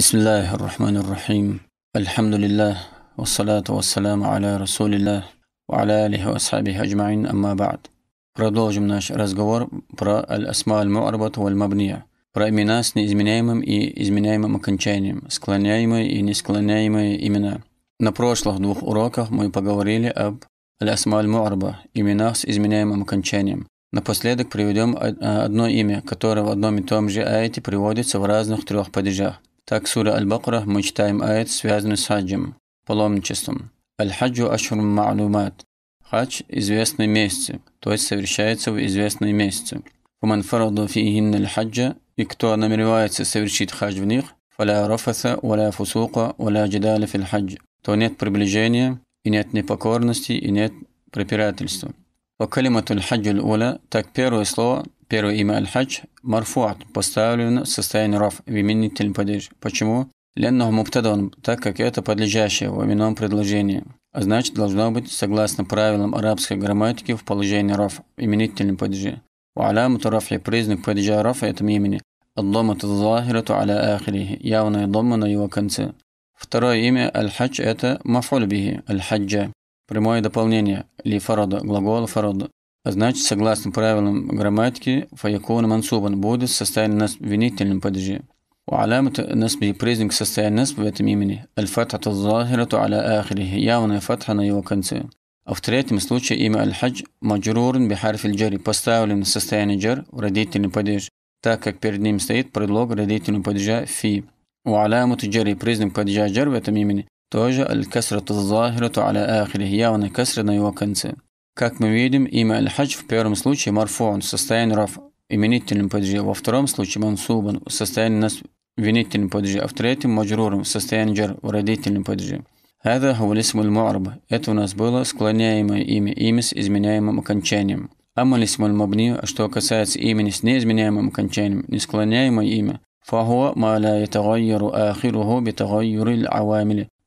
بسم الله الرحمن الرحيم الحمد لله والصلاة والسلام على رسول الله وعلى آله وأصحابه أجمعين أما بعد Продолжим наш разговор про аль-асма аль про имена с неизменяемым и изменяемым окончанием, склоняемые и несклоняемые имена. На прошлых двух уроках мы поговорили об аль-асма аль именах с изменяемым окончанием. Напоследок приведем а, одно имя, которое в одном и том же аяте приводится в разных трех падежах. Так сура Аль-Бакра мы читаем аят, связанный с хаджем, паломничеством. Аль-хаджу ашур ма'лумат. Хадж – известные месяцы, то есть совершается в известные месяцы. Уман фараду фиихин аль-хаджа, и кто намеревается совершить хадж в них, фаля рафаса, валя фусука, валя джидали фил хадж, то нет приближения, и нет непокорности, и нет препирательства. По калимату аль-хаджу аль-уля, так первое слово Первое имя Аль-Хадж марфуат, поставлен в состоянии раф в именительном падеж. Почему? Ленного муптадон, так как это подлежащее в именном предложении. А значит, должно быть согласно правилам арабской грамматики в положении раф в именительном падеже. У алямуту признак падежа рафа этом имени. Аддомату захирату аля ахирихи, явная дома на его конце. Второе имя Аль-Хадж это мафульбихи, Аль-Хаджа. Прямое дополнение ли фарада, глагол фарада. Значит, согласно правилам грамматики, фаякун мансубан будет состояние нас в винительном падеже. وعلامة نصب признак состояния نصب в этом имени الفتحة الظاهرة аля آخره явная фатха на его конце. А в третьем случае имя Аль-Хадж маджурурн бихарф джари поставлен в состояние джар в родительный падеж, так как перед ним стоит предлог родительного падежа фи. У وعلامة джари признак падежа джар в этом имени тоже аль-касрату الظاهرة аля آخره явная касра на его конце. Как мы видим, имя Аль-Хадж в первом случае марфон, состояние раф именительным падежи, во втором случае мансубан, состояние нас винительным падежи, а в третьем маджруром, состояние джар в родительном падежи. Это гавалисм аль Это у нас было склоняемое имя, имя с изменяемым окончанием. Амалисм аль а что касается имени с неизменяемым окончанием, несклоняемое имя, фахуа ма ля ятагайяру ахируху битагайюриль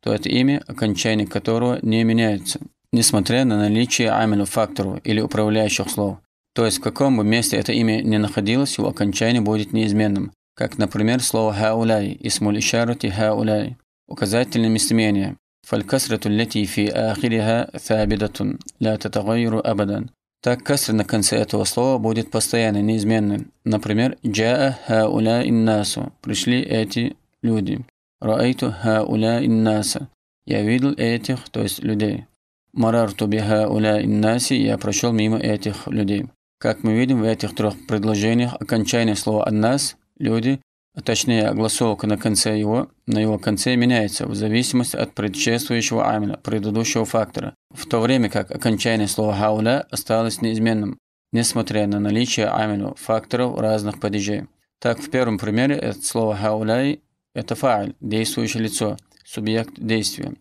то это имя, окончание которого не меняется несмотря на наличие амилю фактору или управляющих слов. То есть в каком бы месте это имя не находилось, его окончание будет неизменным, как, например, слово «хауляй» и «смулишарути хауляй» – указательное местоимение. فالكسرة التي في آخرها ثابتة لا تتغير أبدا. Так касра на конце этого слова будет постоянно неизменным. Например, «Джаа хауля иннасу» – «Пришли эти люди». «Раайту хауля иннаса» – «Я видел этих», то есть людей. Марарту биха уля иннаси, я прошел мимо этих людей. Как мы видим в этих трех предложениях, окончание слова «аннас» – «люди», а точнее огласовка на конце его, на его конце меняется в зависимости от предшествующего амина, предыдущего фактора, в то время как окончание слова «хауля» осталось неизменным, несмотря на наличие амину факторов разных падежей. Так, в первом примере это слово «хауляй» – это фааль, действующее лицо, субъект действия.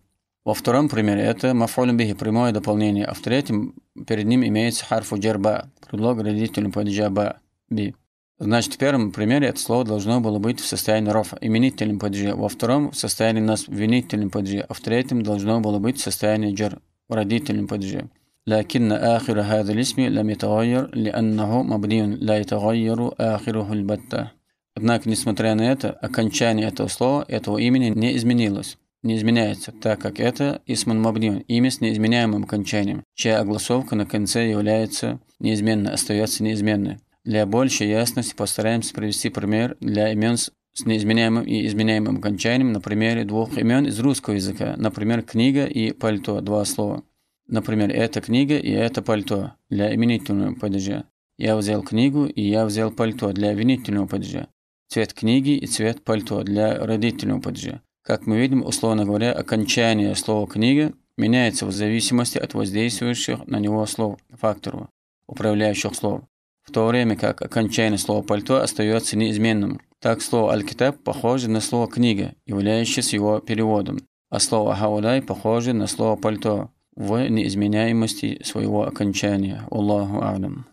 Во втором примере это мафуль бихи, прямое дополнение, а в третьем перед ним имеется харфу джерба, предлог родителям падежа ба, би. Значит, в первом примере это слово должно было быть в состоянии рофа, именительным падеже, во втором – в состоянии нас, винительным падеже, а в третьем должно было быть в состоянии джер, родительным родительном لكن آخر هذا الاسم لم يتغير لأنه مبني لا يتغير آخره البتة. Однако, несмотря на это, окончание этого слова, этого имени не изменилось не изменяется, так как это Исман Мабнин, имя с неизменяемым окончанием. чья огласовка на конце является неизменной, остается неизменной. Для большей ясности постараемся привести пример для имен с неизменяемым и изменяемым окончанием на примере двух имен из русского языка, например, книга и пальто, два слова. Например, эта книга и это пальто для именительного падежа. Я взял книгу и я взял пальто для винительного падежа. Цвет книги и цвет пальто для родительного падежа. Как мы видим, условно говоря, окончание слова «книга» меняется в зависимости от воздействующих на него слов факторов, управляющих слов, в то время как окончание слова «пальто» остается неизменным. Так, слово «аль-китаб» похоже на слово «книга», являющееся его переводом, а слово «хаудай» похоже на слово «пальто» в неизменяемости своего окончания. Аллаху Алям.